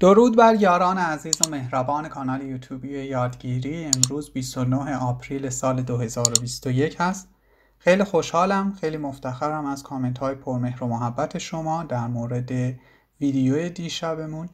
درود بر یاران عزیز و مهربان کانال یوتیوبی یادگیری امروز 29 آپریل سال 2021 هست خیلی خوشحالم خیلی مفتخرم از کامنت های پرمهر و محبت شما در مورد ویدیو دیشبمون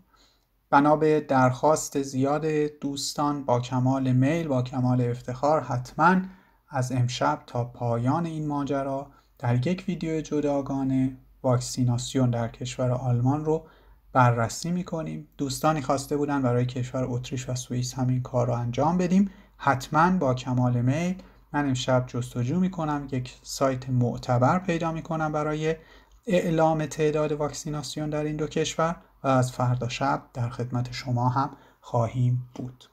بنا به درخواست زیاد دوستان با کمال میل با کمال افتخار حتما از امشب تا پایان این ماجرا در یک ویدیو جداگانه واکسیناسیون در کشور آلمان رو بررسی میکنیم دوستانی خواسته بودن برای کشور اتریش و سوئیس همین کار رو انجام بدیم حتما با کمال میل من امشب جستجو میکنم یک سایت معتبر پیدا میکنم برای اعلام تعداد واکسیناسیون در این دو کشور و از فردا شب در خدمت شما هم خواهیم بود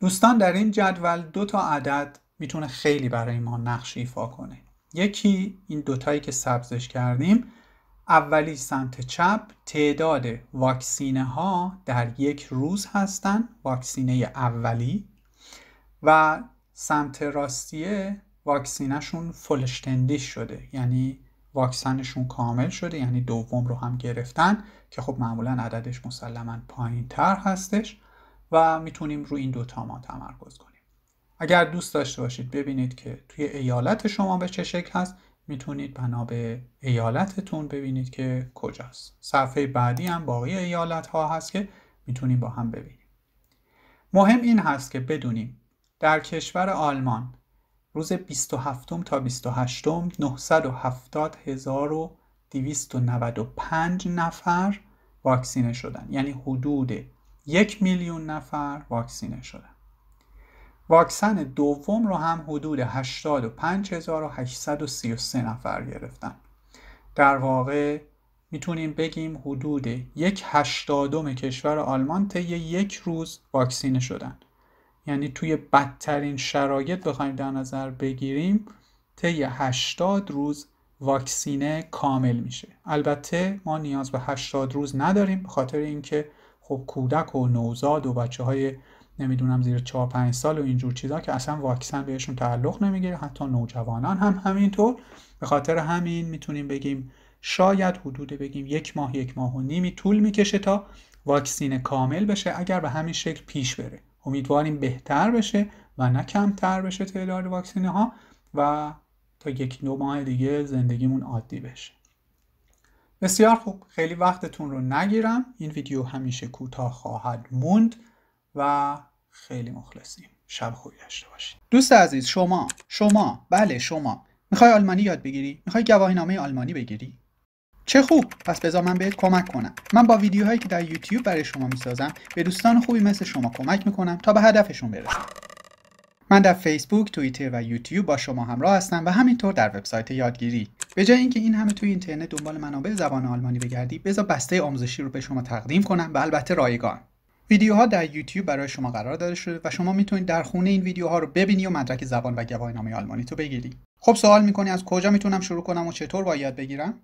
دوستان در این جدول دو تا عدد میتونه خیلی برای ما نقش ایفا کنه یکی این دوتایی که سبزش کردیم اولی سمت چپ تعداد واکسینه ها در یک روز هستند واکسینه اولی و سمت راستیه واکسینشون فلشتندیش شده یعنی واکسنشون کامل شده یعنی دوم رو هم گرفتن که خب معمولا عددش مسلما پایین تر هستش و میتونیم روی این دوتا ما تمرکز کنیم اگر دوست داشته باشید ببینید که توی ایالت شما به چه شکل هست میتونید بنا به ایالتتون ببینید که کجاست صفحه بعدی هم باقی ایالت ها هست که میتونیم با هم ببینیم مهم این هست که بدونیم در کشور آلمان روز 27 تا 28 970 295 نفر واکسینه شدن یعنی حدود یک میلیون نفر واکسینه شدن واکسن دوم رو هم حدود 85833 نفر گرفتن در واقع میتونیم بگیم حدود یک هشتادم کشور آلمان طی یک روز واکسینه شدن یعنی توی بدترین شرایط بخوایم در نظر بگیریم طی 80 روز واکسینه کامل میشه البته ما نیاز به 80 روز نداریم به خاطر اینکه خب کودک و نوزاد و بچه های نمیدونم زیر 4 5 سال و اینجور چیزا که اصلا واکسن بهشون تعلق نمیگیره حتی نوجوانان هم همینطور به خاطر همین میتونیم بگیم شاید حدود بگیم یک ماه یک ماه و نیمی طول میکشه تا واکسین کامل بشه اگر به همین شکل پیش بره امیدواریم بهتر بشه و نه کمتر بشه تعداد واکسینه ها و تا یک دو ماه دیگه زندگیمون عادی بشه بسیار خوب خیلی وقتتون رو نگیرم این ویدیو همیشه کوتاه خواهد موند و خیلی مخلصیم شب خوبی داشته باشید دوست عزیز شما شما بله شما میخوای آلمانی یاد بگیری میخوای گواهینامه آلمانی بگیری چه خوب پس بذار من بهت کمک کنم من با ویدیوهایی که در یوتیوب برای شما میسازم به دوستان خوبی مثل شما کمک میکنم تا به هدفشون برسن من در فیسبوک، توییتر و یوتیوب با شما همراه هستم و همینطور در وبسایت یادگیری. به جای اینکه این همه توی اینترنت دنبال منابع زبان آلمانی بگردی، بذار بسته آموزشی رو به شما تقدیم کنم و البته رایگان. ویدیوها در یوتیوب برای شما قرار داده شده و شما میتونید در خونه این ویدیوها رو ببینی و مدرک زبان و نامه آلمانی تو بگیری خب سوال میکنی از کجا میتونم شروع کنم و چطور باید بگیرم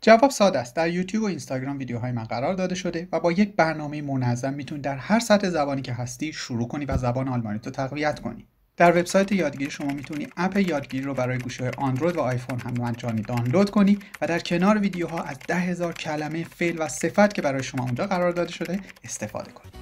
جواب ساده است در یوتیوب و اینستاگرام ویدیوهای من قرار داده شده و با یک برنامه منظم میتونی در هر سطح زبانی که هستی شروع کنی و زبان آلمانی تو تقویت کنی در وبسایت یادگیری شما میتونی اپ یادگیری رو برای گوشی‌های اندروید و آیفون هم مجانی دانلود کنی و در کنار ویدیوها از ده هزار کلمه فعل و صفت که برای شما اونجا قرار داده شده استفاده کنی